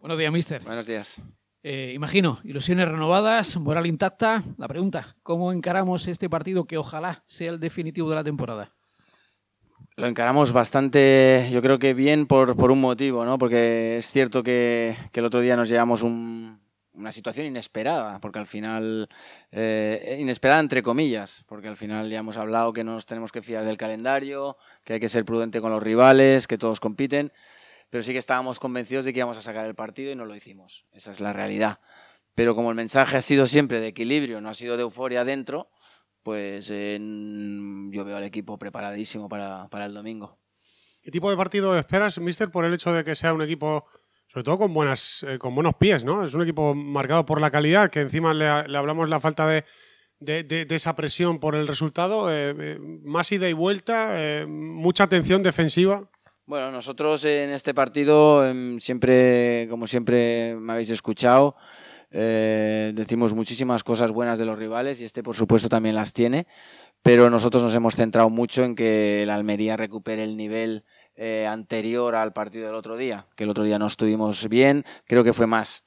Buenos días, mister. Buenos días. Eh, imagino, ilusiones renovadas, moral intacta. La pregunta, ¿cómo encaramos este partido que ojalá sea el definitivo de la temporada? Lo encaramos bastante, yo creo que bien por, un motivo, ¿no? Porque es cierto que, el otro día nos llevamos una situación inesperada, porque al final, eh, inesperada entre comillas, porque al final ya hemos hablado que no nos tenemos que fiar del calendario, que hay que ser prudente con los rivales, que todos compiten pero sí que estábamos convencidos de que íbamos a sacar el partido y no lo hicimos. Esa es la realidad. Pero como el mensaje ha sido siempre de equilibrio, no ha sido de euforia dentro, pues yo veo al equipo preparadísimo para, el domingo. ¿Qué tipo de partido esperas, Mister, por el hecho de que sea un equipo, sobre todo con, buenas, eh, con buenos pies, ¿no? Es un equipo marcado por la calidad, que encima le, hablamos la falta de, de, esa presión por el resultado, eh, eh, más ida y vuelta, mucha atención defensiva. Bueno, nosotros en este partido, em, siempre, como siempre me habéis escuchado, eh, decimos muchísimas cosas buenas de los rivales y este por supuesto también las tiene, pero nosotros nos hemos centrado mucho en que el Almería recupere el nivel eh, anterior al partido del otro día, que el otro día no estuvimos bien, creo que fue más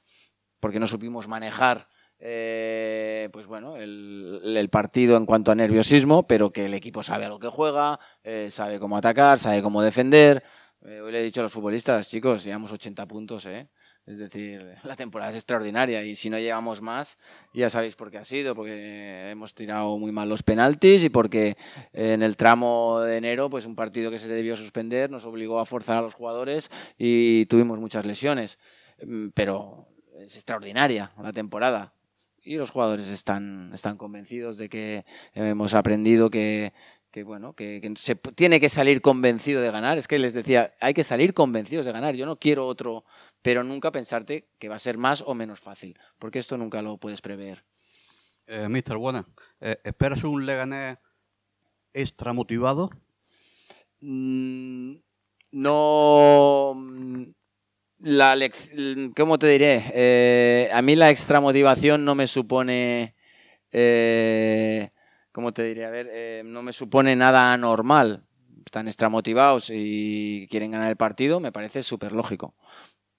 porque no supimos manejar eh, pues bueno, el, partido en cuanto a nerviosismo, pero que el equipo sabe a lo que juega, eh, sabe cómo atacar, sabe cómo defender. Eh, hoy le he dicho a los futbolistas, chicos, llevamos 80 puntos, ¿eh? Es decir, la temporada es extraordinaria y si no llevamos más, ya sabéis por qué ha sido, porque hemos tirado muy mal los penaltis y porque en el tramo de enero, pues un partido que se debió suspender nos obligó a forzar a los jugadores y tuvimos muchas lesiones. Mm, pero es extraordinaria la temporada y los jugadores están, están convencidos de que hemos aprendido que, bueno, que, se tiene que salir convencido de ganar. Es que les decía, hay que salir convencidos de ganar. Yo no quiero otro, pero nunca pensarte que va a ser más o menos fácil, porque esto nunca lo puedes prever. Mr. Eh, mister Buena, eh, ¿esperas un Leganés extra motivado? Mm, no. Mm, la ¿cómo te diré? Eh, a mí la extramotivación no me supone, eh, ¿cómo te diré? A ver, eh, no me supone nada anormal. Están extramotivados y quieren ganar el partido, me parece súper lógico.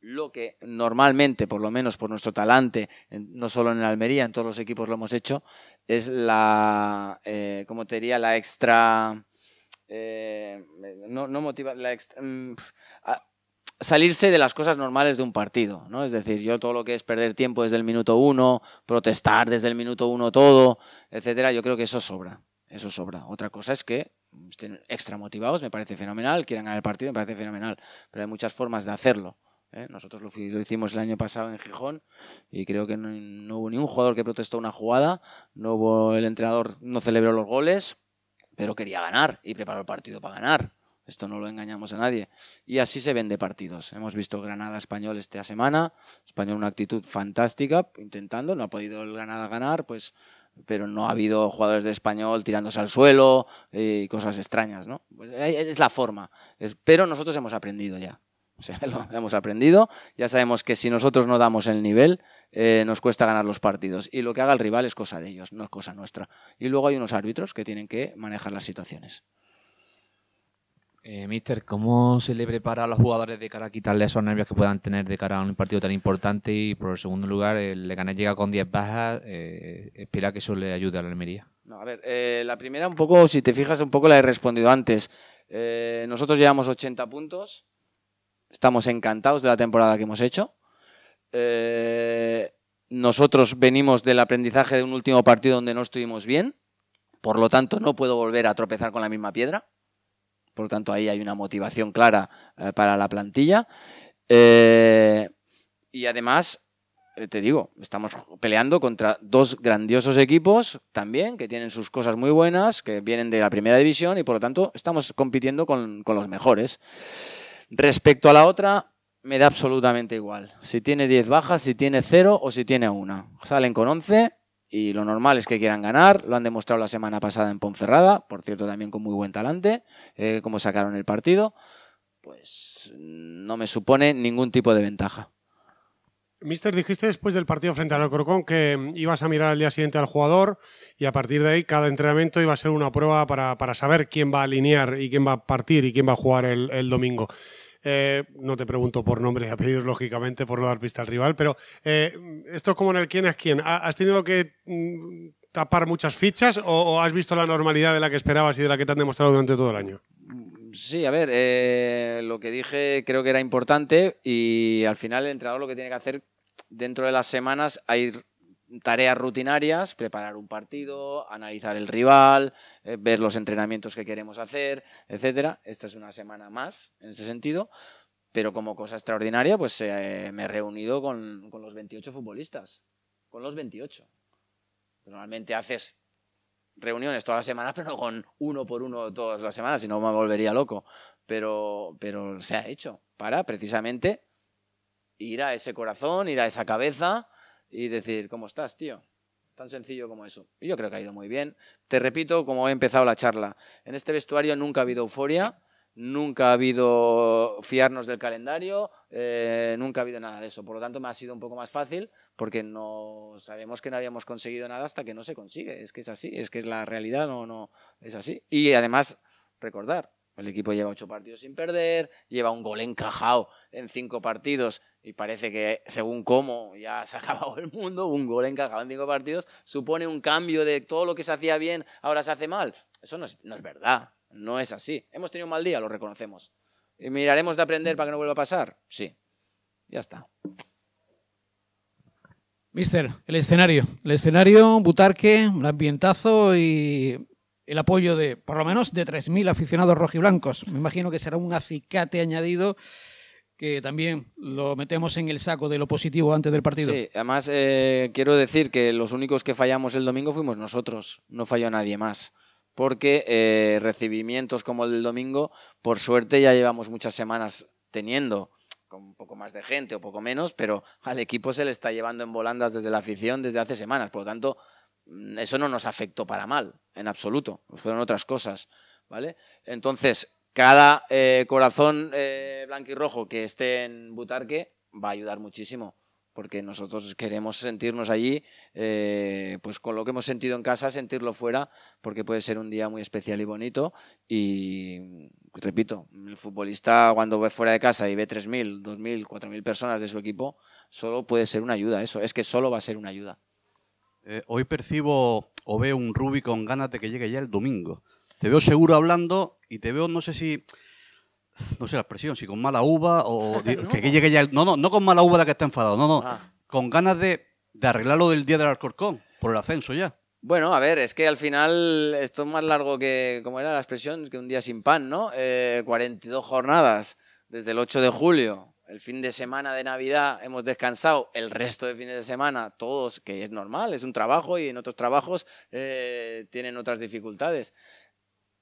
Lo que normalmente, por lo menos por nuestro talante, no solo en Almería, en todos los equipos lo hemos hecho, es la, ¿cómo te diría? La extra... no, no motiva, la extra, mm, salirse de las cosas normales de un partido, ¿no? Es decir, yo todo lo que es perder tiempo desde el minuto uno, protestar desde el minuto uno todo, etcétera, yo creo que eso sobra, eso sobra. Otra cosa es que estén extra motivados, me parece fenomenal, quieran ganar el partido, me parece fenomenal, pero hay muchas formas de hacerlo. ¿eh? Nosotros lo, hicimos el año pasado en Gijón y creo que no, hubo ni un jugador que protestó una jugada, no hubo el entrenador no celebró los goles, pero quería ganar y preparó el partido para ganar. Esto no lo engañamos a nadie. Y así se vende partidos. Hemos visto Granada Español esta semana. Español una actitud fantástica, intentando. No ha podido el Granada ganar, pues, pero no ha habido jugadores de Español tirándose al suelo y eh, cosas extrañas, ¿no? Pues, eh, es la forma. pero nosotros hemos aprendido ya. sea, lo hemos aprendido. Ya sabemos que si nosotros no damos el nivel, eh, nos cuesta ganar los partidos. Y lo que haga el rival es cosa de ellos, no es cosa nuestra. Y luego hay unos árbitros que tienen que manejar las situaciones. Eh, mister, ¿cómo se le prepara a los jugadores de cara a quitarle esos nervios que puedan tener de cara a un partido tan importante? Y por segundo lugar, el Leganés llega con 10 bajas. Eh, ¿Espera que eso le ayude a la Almería? Eh, la primera, un poco, si te fijas, un poco la he respondido antes. nosotros llevamos 80 puntos. Estamos encantados de la temporada que hemos hecho. nosotros venimos del aprendizaje de un último partido donde no estuvimos bien. Por lo tanto, no puedo volver a tropezar con la misma piedra. Por lo tanto, ahí hay una motivación clara eh, para la plantilla. Eh, y además, eh, te digo, estamos peleando contra dos grandiosos equipos también, que tienen sus cosas muy buenas, que vienen de la primera división y por lo tanto estamos compitiendo con, los mejores. Respecto a la otra, me da absolutamente igual. Si tiene 10 bajas, si tiene 0 o si tiene una. Salen con 11 y lo normal es que quieran ganar. Lo han demostrado la semana pasada en Ponferrada, por cierto, también con muy buen talante, eh, como sacaron el partido. Pues no me supone ningún tipo de ventaja. Mister, dijiste después del partido frente al Alcorcón que ibas a mirar al día siguiente al jugador y a partir de ahí cada entrenamiento iba a ser una prueba para, saber quién va a alinear y quién va a partir y quién va a jugar el domingo. Eh, no te pregunto por nombres y apellidos, lógicamente, por no dar pista al rival, pero eh, esto es como en el quién es quién. ¿Has tenido que mm, tapar muchas fichas o, has visto la normalidad de la que esperabas y de la que te han demostrado durante todo el año? Sí, a ver, eh, lo que dije creo que era importante y al final el entrenador lo que tiene que hacer dentro de las semanas a ir tareas rutinarias, preparar un partido, analizar el rival, eh, ver los entrenamientos que queremos hacer, etcétera. Esta es una semana más en ese sentido, pero como cosa extraordinaria, pues eh, me he reunido con, los 28 futbolistas, con los 28. Normalmente haces reuniones todas las semanas, pero no con uno por uno todas las semanas, si no me volvería loco. Pero, pero se ha hecho para precisamente ir a ese corazón, ir a esa cabeza y decir, ¿cómo estás, tío? Tan sencillo como eso. Y yo creo que ha ido muy bien. Te repito, como he empezado la charla, en este vestuario nunca ha habido euforia, nunca ha habido fiarnos del calendario, eh, nunca ha habido nada de eso. Por lo tanto, me ha sido un poco más fácil porque no sabemos que no habíamos conseguido nada hasta que no se consigue. Es que es así, es que es la realidad, no, es así. Y además, recordar, el equipo lleva ocho partidos sin perder, lleva un gol encajado en cinco partidos y parece que según cómo ya se ha acabado el mundo, un gol encajado en cinco partidos supone un cambio de todo lo que se hacía bien, ahora se hace mal. Eso no es, no es verdad, no es así. Hemos tenido un mal día, lo reconocemos. ¿Y miraremos de aprender para que no vuelva a pasar? Sí. Ya está. Mister, el escenario. El escenario, Butarque, un ambientazo y el apoyo de por lo menos de 3.000 aficionados rojiblancos. Me imagino que será un acicate añadido que también lo metemos en el saco de lo positivo antes del partido. Sí, además eh, quiero decir que los únicos que fallamos el domingo fuimos nosotros, no falló nadie más. Porque eh, recibimientos como el del domingo, por suerte ya llevamos muchas semanas teniendo con un poco más de gente o poco menos, pero al equipo se le está llevando en volandas desde la afición desde hace semanas. Por lo tanto, Mm, eso no nos afectó para mal, en absoluto. Fueron otras cosas, ¿vale? Entonces, cada eh, corazón eh, blanco y rojo que esté en Butarque va a ayudar muchísimo, porque nosotros queremos sentirnos allí, eh, pues con lo que hemos sentido en casa, sentirlo fuera, porque puede ser un día muy especial y bonito. Y repito, el futbolista cuando ve fuera de casa y ve 3.000, 2.000, 4.000 personas de su equipo, solo puede ser una ayuda, eso, es que solo va a ser una ayuda. Eh, hoy percibo o veo un Rubi con ganas de que llegue ya el domingo. Te veo seguro hablando y te veo, no sé si, no sé la expresión, si con mala uva o que, llegue ya el... No, no, no con mala uva de que está enfadado, no, no, ah. con ganas de, arreglarlo del día del Alcorcón, por el ascenso ya. Bueno, a ver, es que al final esto es más largo que, como era la expresión, que un día sin pan, ¿no? 42 eh, jornadas desde el 8 de julio el fin de semana de Navidad hemos descansado, el resto de fines de semana todos, que es normal, es un trabajo y en otros trabajos eh, tienen otras dificultades.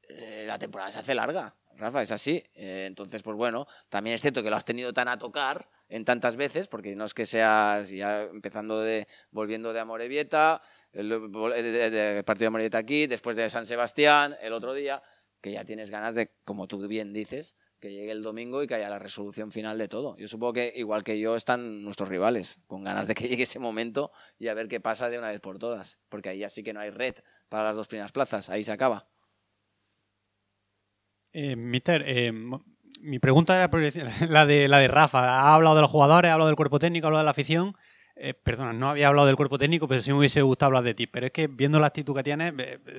Eh, la temporada se hace larga, Rafa, es así. Eh, entonces, pues bueno, también es cierto que lo has tenido tan a tocar en tantas veces, porque no es que seas ya empezando de, volviendo de Amorevieta, partido de Amorebieta aquí, después de San Sebastián, el otro día, que ya tienes ganas de, como tú bien dices, que llegue el domingo y que haya la resolución final de todo. Yo supongo que igual que yo están nuestros rivales, con ganas de que llegue ese momento y a ver qué pasa de una vez por todas, porque ahí ya sí que no hay red para las dos primeras plazas, ahí se acaba. Eh, mister, eh, mi pregunta era la de, la de Rafa. Ha hablado de los jugadores, ha hablado del cuerpo técnico, ha hablado de la afición. Eh, perdona, no había hablado del cuerpo técnico, pero sí me hubiese gustado hablar de ti. Pero es que viendo la actitud que tienes,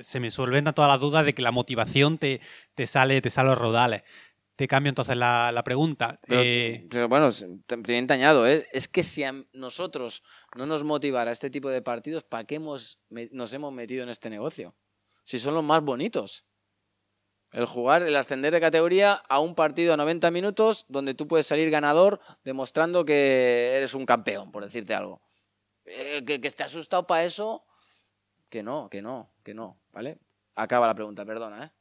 se me solventan todas las dudas de que la motivación te, te, sale, te sale a los rodales. Te cambio entonces la, pregunta. Pero, eh, bueno, bien tañado, ¿eh? es que si a nosotros no nos motivara este tipo de partidos, ¿para qué nos hemos metido en este negocio? Si son los más bonitos. El jugar, el ascender de categoría a un partido a 90 minutos donde tú puedes salir ganador demostrando que eres un campeón, por decirte algo. Eh, que, que esté asustado para eso, que no, que no, que no, ¿vale? Acaba la pregunta, perdona, ¿eh?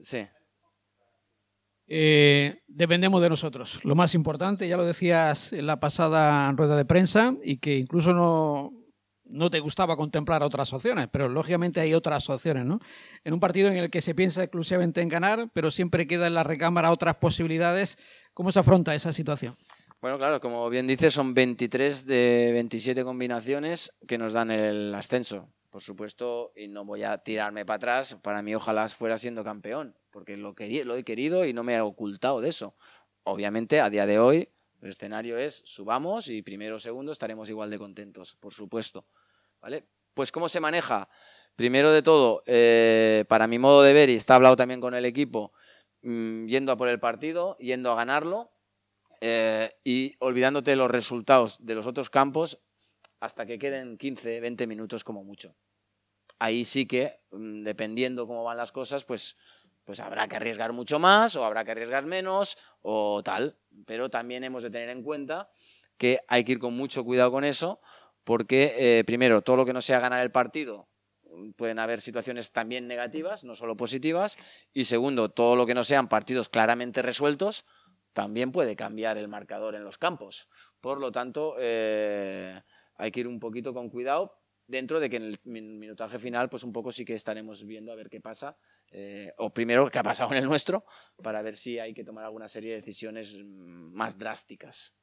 Sí. Eh, dependemos de nosotros. Lo más importante, ya lo decías en la pasada rueda de prensa, y que incluso no, te gustaba contemplar otras opciones, pero lógicamente hay otras opciones, ¿no? En un partido en el que se piensa exclusivamente en ganar, pero siempre queda en la recámara otras posibilidades, ¿cómo se afronta esa situación? Bueno, claro, como bien dices, son 23 de 27 combinaciones que nos dan el ascenso por supuesto, y no voy a tirarme para atrás, para mí ojalá fuera siendo campeón, porque lo, lo he querido y no me he ocultado de eso. Obviamente, a día de hoy, el escenario es subamos y primero o segundo estaremos igual de contentos, por supuesto. ¿Vale? Pues, ¿cómo se maneja? Primero de todo, eh, para mi modo de ver, y está hablado también con el equipo, mm, yendo a por el partido, yendo a ganarlo eh, y olvidándote los resultados de los otros campos hasta que queden 15, 20 minutos como mucho ahí sí que, mm, dependiendo cómo van las cosas, pues, pues habrá que arriesgar mucho más o habrá que arriesgar menos o tal. Pero también hemos de tener en cuenta que hay que ir con mucho cuidado con eso, porque eh, primero, todo lo que no sea ganar el partido, mm, pueden haber situaciones también negativas, no solo positivas, y segundo, todo lo que no sean partidos claramente resueltos, también puede cambiar el marcador en los campos. Por lo tanto, eh, hay que ir un poquito con cuidado, dentro de que en el minutaje final, pues un poco sí que estaremos viendo a ver qué pasa, eh, o primero qué ha pasado en el nuestro, para ver si hay que tomar alguna serie de decisiones más drásticas.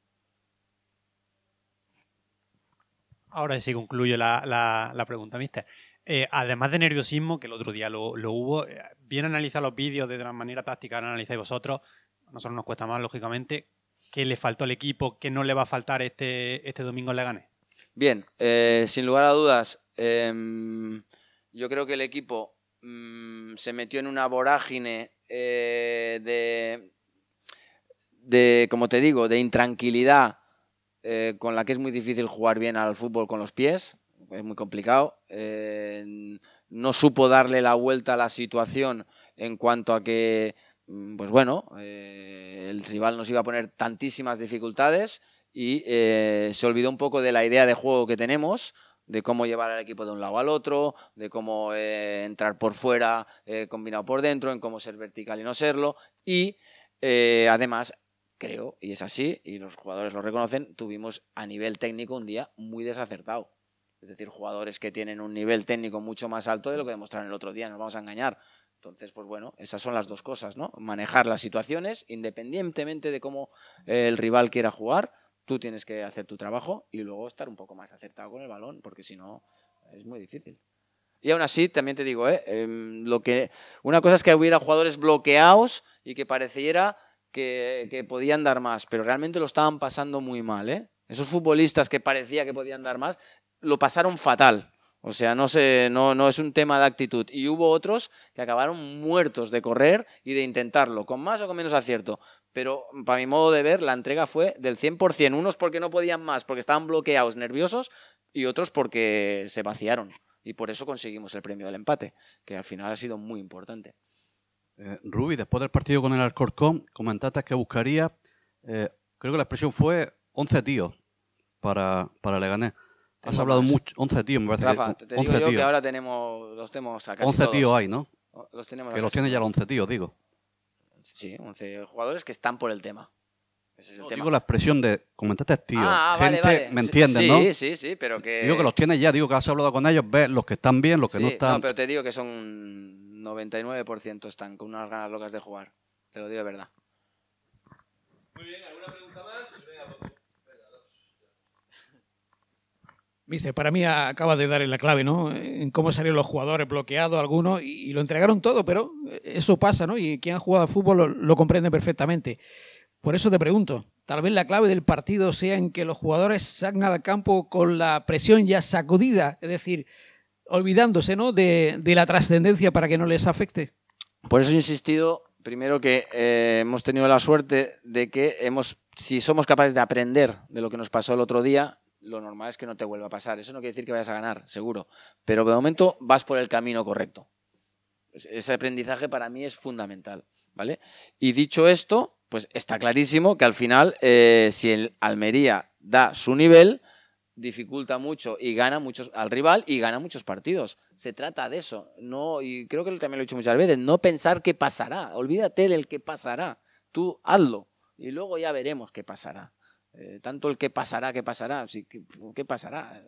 Ahora sí concluyo la, pregunta, mister. Eh, además de nerviosismo, que el otro día lo, hubo, eh, bien analizar los vídeos de una manera táctica, ahora analizáis vosotros, a nosotros nos cuesta más, lógicamente, ¿qué le faltó al equipo, qué no le va a faltar este, este domingo en Leganés? Bien, eh, sin lugar a dudas, em, yo creo que el equipo mm, se metió en una vorágine eh, de, como te digo, de intranquilidad eh, con la que es muy difícil jugar bien al fútbol con los pies, es muy complicado. no supo darle la vuelta a la situación en cuanto a que, mm, pues bueno, el rival nos iba a poner tantísimas dificultades y eh, se olvidó un poco de la idea de juego que tenemos, de cómo llevar al equipo de un lado al otro, de cómo eh, entrar por fuera eh, combinado por dentro, en cómo ser vertical y no serlo. Y además, creo, y es así, y los jugadores lo reconocen, tuvimos a nivel técnico un día muy desacertado. Es decir, jugadores que tienen un nivel técnico mucho más alto de lo que demostraron el otro día, nos vamos a engañar. Entonces, pues bueno, esas son las dos cosas, ¿no? Manejar las situaciones independientemente de cómo el rival quiera jugar tú tienes que hacer tu trabajo y luego estar un poco más acertado con el balón, porque si no es muy difícil. Y aún así, también te digo, ¿eh? Em, lo que, una cosa es que hubiera jugadores bloqueados y que pareciera que, podían dar más, pero realmente lo estaban pasando muy mal. ¿eh? Esos futbolistas que parecía que podían dar más, lo pasaron fatal. O sea, no, no, no es un tema de actitud. Y hubo otros que acabaron muertos de correr y de intentarlo, con más o con menos acierto pero para mi modo de ver, la entrega fue del 100%. Unos porque no podían más, porque estaban bloqueados, nerviosos, y otros porque se vaciaron. Y por eso conseguimos el premio del empate, que al final ha sido muy importante. Eh, Rubi, después del partido con el Alcorcón, comentaste que buscaría, eh, creo que la expresión fue 11 tíos para, para Leganés. Has hablado mucho, 11 tíos, me parece. te, te digo que ahora tenemos, los tenemos a casi 11 tíos hay, ¿no? Los tenemos que los tiene ya los 11 tíos, digo. Sí, 11 jugadores que están por el tema. Ese es el tema. Digo la expresión de comentaste tío. Ah, ah gente, ¿me entiendes, no? Sí, sí, sí, pero que. Digo que los tienes ya, digo que has hablado con ellos, ves los que están bien, los que no están. No, pero te digo que son 99% están con unas ganas locas de jugar. Te lo digo de verdad. Muy bien, ¿alguna pregunta más? para mí acaba de dar la clave, ¿no? En cómo salieron los jugadores bloqueados algunos y, lo entregaron todo, pero eso pasa, ¿no? Y quien ha jugado al fútbol lo, comprende perfectamente. Por eso te pregunto, tal vez la clave del partido sea en que los jugadores salgan al campo con la presión ya sacudida, es decir, olvidándose ¿no? de, la trascendencia para que no les afecte. Por eso he insistido, primero que eh, hemos tenido la suerte de que hemos, si somos capaces de aprender de lo que nos pasó el otro día, lo normal es que no te vuelva a pasar. Eso no quiere decir que vayas a ganar, seguro. Pero de momento vas por el camino correcto. Ese aprendizaje para mí es fundamental, ¿vale? Y dicho esto, pues está clarísimo que al final, eh, si el Almería da su nivel, dificulta mucho y gana muchos al rival y gana muchos partidos. Se trata de eso. No, y creo que también lo he dicho muchas veces, no pensar qué pasará. Olvídate del que pasará. Tú hazlo y luego ya veremos qué pasará. Eh, tanto el qué pasará, qué pasará, sí, qué, qué pasará.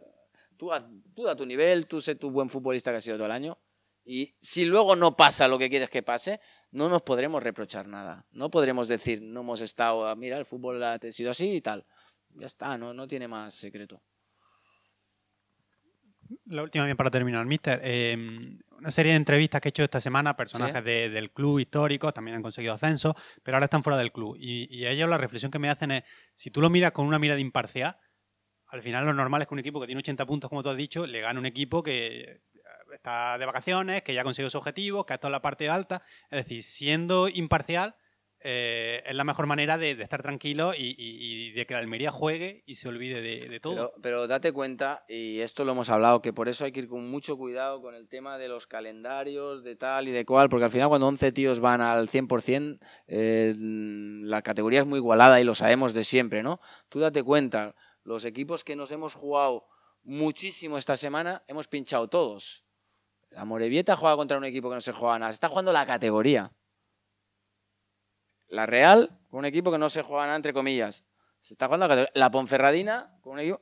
Tú, haz, tú da tu nivel, tú sé tu buen futbolista que has sido todo el año. Y si luego no pasa lo que quieres que pase, no nos podremos reprochar nada. No podremos decir, no hemos estado, mira, el fútbol ha sido así y tal. Ya está, no, no tiene más secreto. La última bien para terminar, Mister. Em, una serie de entrevistas que he hecho esta semana, personajes del club histórico, también han conseguido ascenso, pero ahora están fuera del club. Y, y, ellos la reflexión que me hacen es, si tú lo miras con una mirada imparcial, al final lo normal es que un equipo que tiene 80 puntos, como tú has dicho, le gane un equipo que eh, está de vacaciones, que ya ha conseguido su objetivo, que ha estado en la parte alta. Es decir, siendo imparcial, eh, es la mejor manera de, estar tranquilo y, de que la Almería juegue y se olvide de, todo. Pero, date cuenta, y esto lo hemos hablado, que por eso hay que ir con mucho cuidado con el tema de los calendarios, de tal y de cual, porque al final cuando 11 tíos van al 100%, eh, la categoría es muy igualada y lo sabemos de siempre, ¿no? Tú date cuenta, los equipos que nos hemos jugado muchísimo esta semana, hemos pinchado todos. La Morevieta juega contra un equipo que no se juega nada, se está jugando la categoría. La Real, con un equipo que no se juega nada, entre comillas. Se está jugando la, Ponferradina, con un equipo...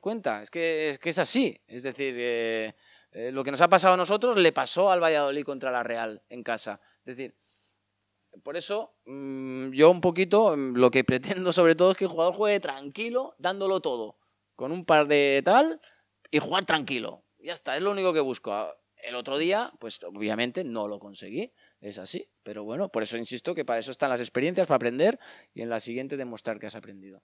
cuenta, es que es, que es así. Es decir, eh, eh, lo que nos ha pasado a nosotros le pasó al Valladolid contra la Real en casa. Es decir, por eso mm, yo un poquito mm, lo que pretendo sobre todo es que el jugador juegue tranquilo, dándolo todo, con un par de tal y jugar tranquilo. Ya está, es lo único que busco el otro día, pues obviamente no lo conseguí, es así. Pero bueno, por eso insisto que para eso están las experiencias, para aprender y en la siguiente demostrar que has aprendido.